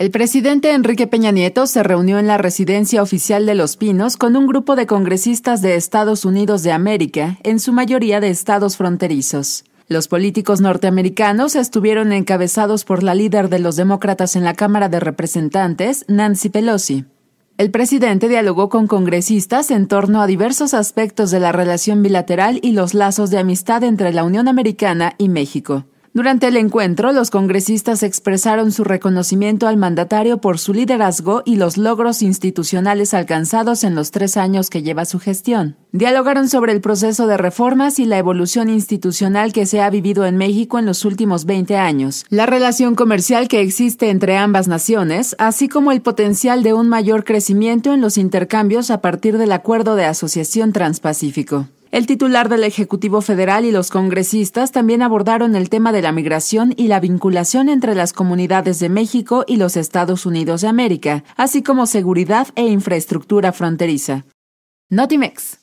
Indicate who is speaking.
Speaker 1: El presidente Enrique Peña Nieto se reunió en la residencia oficial de Los Pinos con un grupo de congresistas de Estados Unidos de América, en su mayoría de estados fronterizos. Los políticos norteamericanos estuvieron encabezados por la líder de los demócratas en la Cámara de Representantes, Nancy Pelosi. El presidente dialogó con congresistas en torno a diversos aspectos de la relación bilateral y los lazos de amistad entre la Unión Americana y México. Durante el encuentro, los congresistas expresaron su reconocimiento al mandatario por su liderazgo y los logros institucionales alcanzados en los tres años que lleva su gestión. Dialogaron sobre el proceso de reformas y la evolución institucional que se ha vivido en México en los últimos 20 años, la relación comercial que existe entre ambas naciones, así como el potencial de un mayor crecimiento en los intercambios a partir del acuerdo de asociación transpacífico. El titular del Ejecutivo Federal y los congresistas también abordaron el tema de la migración y la vinculación entre las comunidades de México y los Estados Unidos de América, así como seguridad e infraestructura fronteriza. Notimex.